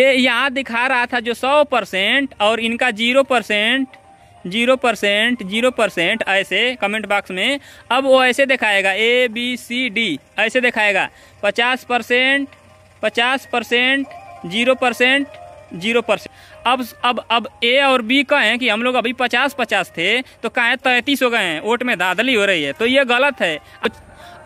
ये यहाँ दिखा रहा था जो सौ परसेंट और इनका zero percent zero percent zero percent ऐसे कमेंट बॉक्स में अब वो ऐसे दिखाएगा ए बी सी डी ऐसे दिखाएगा पचास परसेंट पचास percent zero percent zero percent अब अब अब ए और बी का है कि हम लोग अभी पचास पचास थे तो कहें तैंतीस हो गए हैं वोट में दादली हो रही है तो ये गलत है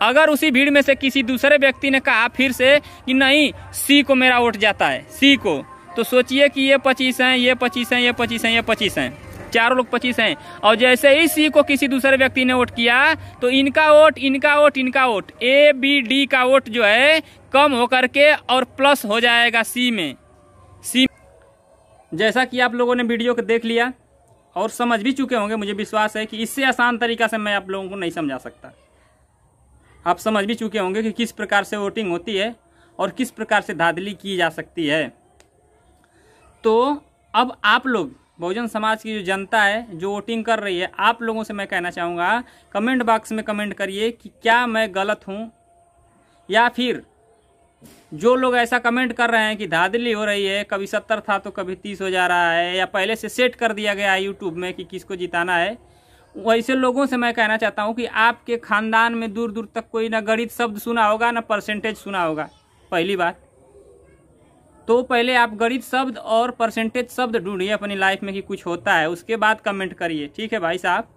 अगर उसी भीड़ में से किसी दूसरे व्यक्ति ने कहा फिर से कि नहीं सी को मेरा वोट जाता है सी को तो सोचिए कि ये पच्चीस हैं ये पच्चीस हैं ये पच्चीस हैं ये पच्चीस हैं चारों लोग पच्चीस हैं और जैसे ही सी को किसी दूसरे व्यक्ति ने वोट किया तो इनका वोट इनका वोट इनका वोट ए बी डी का वोट जो है कम होकर के और प्लस हो जाएगा सी में सी जैसा कि आप लोगों ने वीडियो को देख लिया और समझ भी चुके होंगे मुझे विश्वास है कि इससे आसान तरीका से मैं आप लोगों को नहीं समझा सकता आप समझ भी चुके होंगे कि किस प्रकार से वोटिंग होती है और किस प्रकार से धाधली की जा सकती है तो अब आप लोग बहुजन समाज की जो जनता है जो वोटिंग कर रही है आप लोगों से मैं कहना चाहूँगा कमेंट बॉक्स में कमेंट करिए कि क्या मैं गलत हूँ या फिर जो लोग ऐसा कमेंट कर रहे हैं कि धाधली हो रही है कभी सत्तर था तो कभी तीस हो जा रहा है या पहले से सेट कर दिया गया है यूट्यूब में कि किसको जिताना है वैसे लोगों से मैं कहना चाहता हूँ कि आपके खानदान में दूर दूर तक कोई ना गणित शब्द सुना होगा ना परसेंटेज सुना होगा पहली बात तो पहले आप गणित शब्द और परसेंटेज शब्द ढूंढिए अपनी लाइफ में कि कुछ होता है उसके बाद कमेंट करिए ठीक है भाई साहब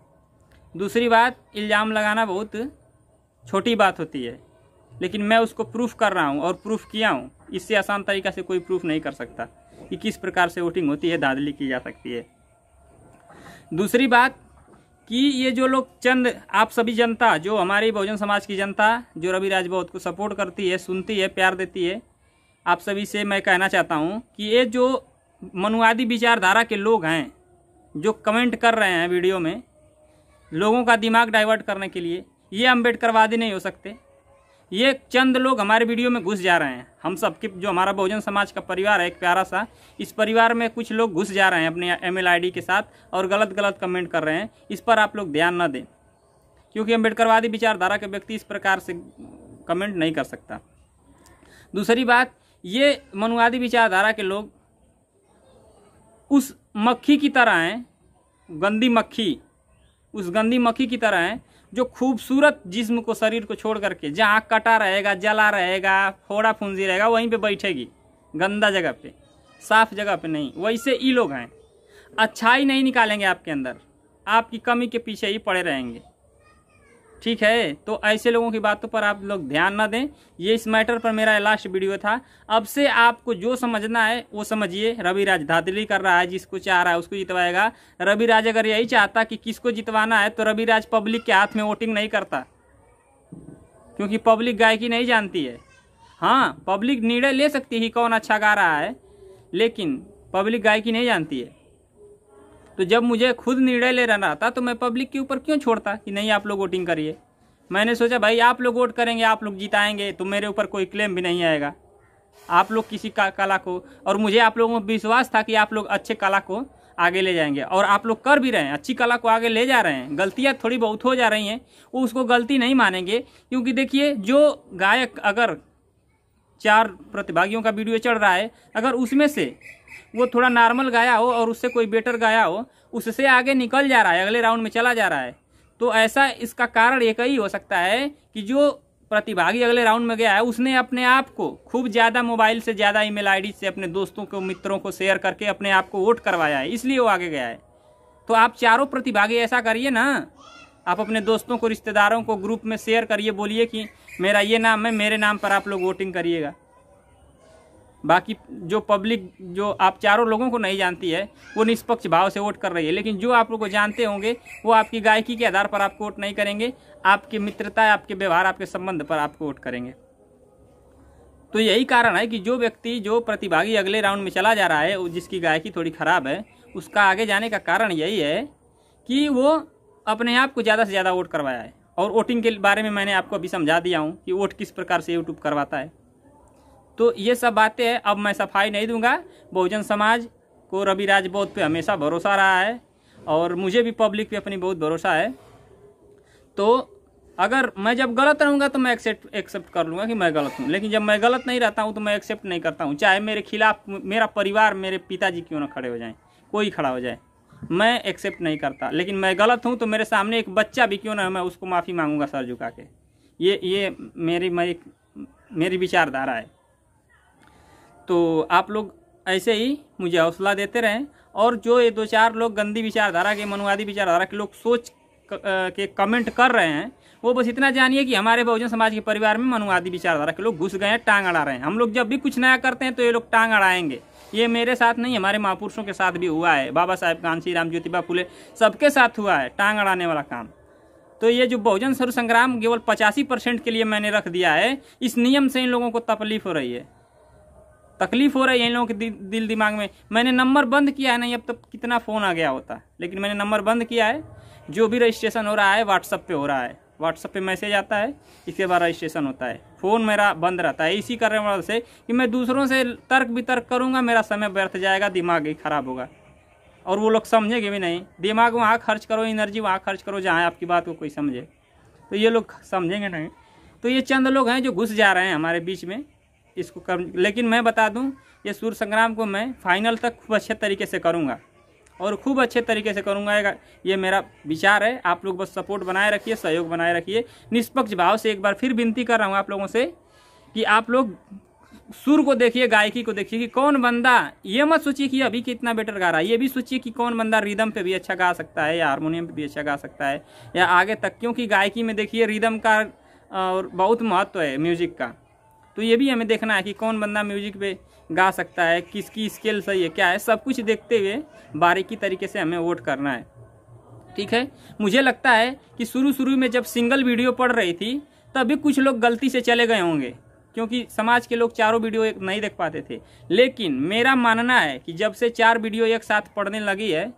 दूसरी बात इल्ज़ाम लगाना बहुत छोटी बात होती है लेकिन मैं उसको प्रूफ कर रहा हूँ और प्रूफ किया हूँ इससे आसान तरीका से कोई प्रूफ नहीं कर सकता कि किस प्रकार से वोटिंग होती है दादली की जा सकती है दूसरी बात कि ये जो लोग चंद आप सभी जनता जो हमारी बहुजन समाज की जनता जो रवि बहुत को सपोर्ट करती है सुनती है प्यार देती है आप सभी से मैं कहना चाहता हूँ कि ये जो मनुवादी विचारधारा के लोग हैं जो कमेंट कर रहे हैं वीडियो में लोगों का दिमाग डाइवर्ट करने के लिए ये अम्बेडकरवादी नहीं हो सकते ये चंद लोग हमारे वीडियो में घुस जा रहे हैं हम सब जो हमारा बहुजन समाज का परिवार है एक प्यारा सा इस परिवार में कुछ लोग घुस जा रहे हैं अपने एम एल के साथ और गलत गलत कमेंट कर रहे हैं इस पर आप लोग ध्यान न दें क्योंकि अम्बेडकरवादी विचारधारा के व्यक्ति इस प्रकार से कमेंट नहीं कर सकता दूसरी बात ये मनुवादी विचारधारा के लोग उस मक्खी की तरह हैं गंदी मक्खी उस गंदी मक्खी की तरह हैं जो खूबसूरत जिस्म को शरीर को छोड़ करके जहाँ कटा रहेगा जला रहेगा फोड़ा फुंजी रहेगा वहीं पे बैठेगी गंदा जगह पे साफ जगह पे नहीं वैसे ये लोग हैं अच्छाई नहीं निकालेंगे आपके अंदर आपकी कमी के पीछे ही पड़े रहेंगे ठीक है तो ऐसे लोगों की बातों पर आप लोग ध्यान ना दें ये इस मैटर पर मेरा लास्ट वीडियो था अब से आपको जो समझना है वो समझिए रविराज धाधली कर रहा है जिसको चाह रहा है उसको जितवाएगा रविराज अगर यही चाहता कि किसको जितवाना है तो रविराज पब्लिक के हाथ में वोटिंग नहीं करता क्योंकि पब्लिक गायकी नहीं जानती है हाँ पब्लिक निर्णय ले सकती है कौन अच्छा गा रहा है लेकिन पब्लिक गायकी नहीं जानती है तो जब मुझे खुद निर्णय ले रहना था तो मैं पब्लिक के ऊपर क्यों छोड़ता कि नहीं आप लोग वोटिंग करिए मैंने सोचा भाई आप लोग वोट करेंगे आप लोग जिताएंगे तो मेरे ऊपर कोई क्लेम भी नहीं आएगा आप लोग किसी का कला को और मुझे आप लोगों में विश्वास था कि आप लोग अच्छे कला को आगे ले जाएंगे और आप लोग कर भी रहे हैं अच्छी कला को आगे ले जा रहे हैं गलतियाँ थोड़ी बहुत हो जा रही हैं वो उसको गलती नहीं मानेंगे क्योंकि देखिए जो गायक अगर चार प्रतिभागियों का वीडियो चढ़ रहा है अगर उसमें से वो थोड़ा नॉर्मल गाया हो और उससे कोई बेटर गाया हो उससे आगे निकल जा रहा है अगले राउंड में चला जा रहा है तो ऐसा इसका कारण एक ही हो सकता है कि जो प्रतिभागी अगले राउंड में गया है उसने अपने आप को खूब ज़्यादा मोबाइल से ज़्यादा ईमेल आईडी से अपने दोस्तों को मित्रों को शेयर करके अपने आप को वोट करवाया है इसलिए वो आगे गया है तो आप चारों प्रतिभागी ऐसा करिए ना आप अपने दोस्तों को रिश्तेदारों को ग्रुप में शेयर करिए बोलिए कि मेरा ये नाम है मेरे नाम पर आप लोग वोटिंग करिएगा बाकी जो पब्लिक जो आप चारों लोगों को नहीं जानती है वो निष्पक्ष भाव से वोट कर रही है लेकिन जो आप लोग को जानते होंगे वो आपकी गायकी के आधार पर आपको वोट नहीं करेंगे आपकी मित्रता आपके व्यवहार आपके संबंध पर आपको वोट करेंगे तो यही कारण है कि जो व्यक्ति जो प्रतिभागी अगले राउंड में चला जा रहा है जिसकी गायकी थोड़ी ख़राब है उसका आगे जाने का कारण यही है कि वो अपने आप को ज़्यादा से ज़्यादा वोट करवाया है और वोटिंग के बारे में मैंने आपको अभी समझा दिया हूँ कि वोट किस प्रकार से यूट्यूब करवाता है तो ये सब बातें हैं अब मैं सफाई नहीं दूंगा बहुजन समाज को रवि बौद्ध पे हमेशा भरोसा रहा है और मुझे भी पब्लिक पे अपनी बहुत भरोसा है तो अगर मैं जब गलत रहूँगा तो मैं एक्सेप्ट एक्सेप्ट कर लूँगा कि मैं गलत हूँ लेकिन जब मैं गलत नहीं रहता हूँ तो मैं एक्सेप्ट नहीं करता हूँ चाहे मेरे खिलाफ मेरा परिवार मेरे पिताजी क्यों ना खड़े हो जाएँ कोई खड़ा हो जाए मैं एक्सेप्ट नहीं करता लेकिन मैं गलत हूँ तो मेरे सामने एक बच्चा भी क्यों ना मैं उसको माफ़ी मांगूंगा सर झुका के ये ये मेरी मैं मेरी विचारधारा है तो आप लोग ऐसे ही मुझे हौसला देते रहें और जो ये दो चार लोग गंदी विचारधारा के मनुवादी विचारधारा के लोग सोच के कमेंट कर रहे हैं वो बस इतना जानिए कि हमारे बहुजन समाज के परिवार में मनुवादी विचारधारा के लोग घुस गए हैं टांग अड़ा रहे हैं हम लोग जब भी कुछ नया करते हैं तो ये लोग टांग अड़ाएंगे ये मेरे साथ नहीं हमारे महापुरुषों के साथ भी हुआ है बाबा साहेब कांसी राम ज्योतिबा फुले सबके साथ हुआ है टांग अड़ाने वाला काम तो ये जो बहुजन सर्व संग्राम केवल पचासी परसेंट के लिए मैंने रख दिया है इस नियम से इन लोगों को तकलीफ हो रही है तकलीफ हो रही है इन लोगों के दि, दिल दिमाग में मैंने नंबर बंद किया है नहीं अब तक तो कितना फ़ोन आ गया होता लेकिन मैंने नंबर बंद किया है जो भी रजिस्ट्रेशन हो रहा है व्हाट्सअप पे हो रहा है व्हाट्सअप पे मैसेज आता है इसके बाद रजिस्ट्रेशन होता है फ़ोन मेरा बंद रहता है इसी कारण से कि मैं दूसरों से तर्क वितर्क करूँगा मेरा समय व्यर्थ जाएगा दिमाग ही ख़राब होगा और वो लोग समझेंगे भी नहीं दिमाग वहाँ खर्च करो एनर्जी वहाँ खर्च करो जहाँ आपकी बात को कोई समझे तो ये लोग समझेंगे नहीं तो ये चंद लोग हैं जो घुस जा रहे हैं हमारे बीच में इसको कर लेकिन मैं बता दूं ये सूर्य संग्राम को मैं फाइनल तक खूब अच्छे तरीके से करूँगा और खूब अच्छे तरीके से करूँगा ये मेरा विचार है आप लोग बस सपोर्ट बनाए रखिए सहयोग बनाए रखिए निष्पक्ष भाव से एक बार फिर विनती कर रहा हूँ आप लोगों से कि आप लोग सुर को देखिए गायकी को देखिए कि कौन बंदा ये मत सोचिए कि अभी कितना बेटर गा रहा है ये भी सोचिए कि कौन बंदा रिदम पे भी अच्छा गा सकता है या हारमोनियम पे भी अच्छा गा सकता है या आगे तक क्योंकि गायकी में देखिए रिदम का और बहुत महत्व है म्यूजिक का तो ये भी हमें देखना है कि कौन बंदा म्यूजिक पे गा सकता है किसकी स्केल सही है क्या है सब कुछ देखते हुए बारीकी तरीके से हमें वोट करना है ठीक है मुझे लगता है कि शुरू शुरू में जब सिंगल वीडियो पढ़ रही थी तभी कुछ लोग गलती से चले गए होंगे क्योंकि समाज के लोग चारों वीडियो एक नहीं देख पाते थे लेकिन मेरा मानना है कि जब से चार वीडियो एक साथ पढ़ने लगी है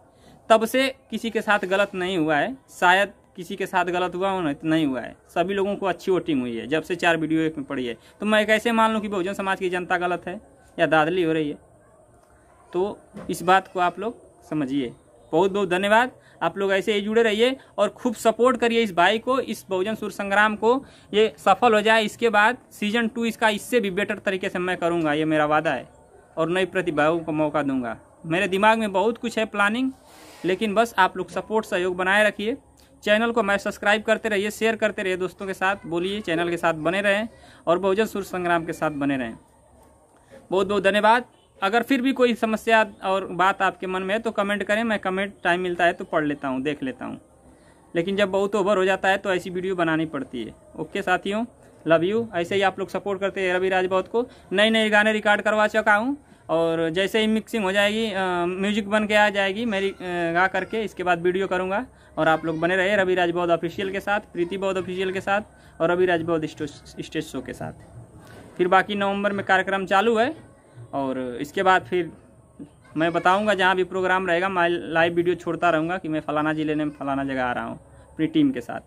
तब से किसी के साथ गलत नहीं हुआ है शायद किसी के साथ गलत हुआ हो नहीं हुआ है सभी लोगों को अच्छी वोटिंग हुई है जब से चार वीडियो एक में पड़ी है तो मैं कैसे मान लूँ कि बहुजन समाज की जनता गलत है या दादली हो रही है तो इस बात को आप लोग समझिए बहुत बहुत धन्यवाद आप लोग ऐसे ही जुड़े रहिए और खूब सपोर्ट करिए इस भाई को इस बहुजन सुर संग्राम को ये सफल हो जाए इसके बाद सीजन टू इसका इससे भी बेटर तरीके से मैं करूँगा ये मेरा वादा है और नई प्रतिभाओं को मौका दूंगा मेरे दिमाग में बहुत कुछ है प्लानिंग लेकिन बस आप लोग सपोर्ट सहयोग बनाए रखिए चैनल को मैं सब्सक्राइब करते रहिए शेयर करते रहिए दोस्तों के साथ बोलिए चैनल के साथ बने रहें और बहुजन सूर्य संग्राम के साथ बने रहें बहुत बहुत धन्यवाद अगर फिर भी कोई समस्या और बात आपके मन में है तो कमेंट करें मैं कमेंट टाइम मिलता है तो पढ़ लेता हूँ देख लेता हूँ लेकिन जब बहुत ओवर हो जाता है तो ऐसी वीडियो बनानी पड़ती है ओके साथियों लव यू ऐसे ही आप लोग सपोर्ट करते हैं रवि राजभौत को नए नए गाने रिकॉर्ड करवा चुका हूँ और जैसे ही मिक्सिंग हो जाएगी म्यूजिक बन के आ जाएगी मेरी गा करके इसके बाद वीडियो करूँगा और आप लोग बने रहे रवि बौद्ध ऑफिशियल के साथ प्रीति बौद्ध ऑफिशियल के साथ और रवि बौद्ध स्टेज शो के साथ फिर बाकी नवंबर में कार्यक्रम चालू है और इसके बाद फिर मैं बताऊंगा जहाँ भी प्रोग्राम रहेगा मैं लाइव वीडियो छोड़ता रहूँगा कि मैं फलाना ज़िले में फलाना जगह आ रहा हूँ अपनी टीम के साथ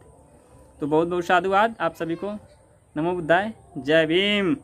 तो बहुत बहुत साधुवाद आप सभी को नमो बुद्धाय जय भीम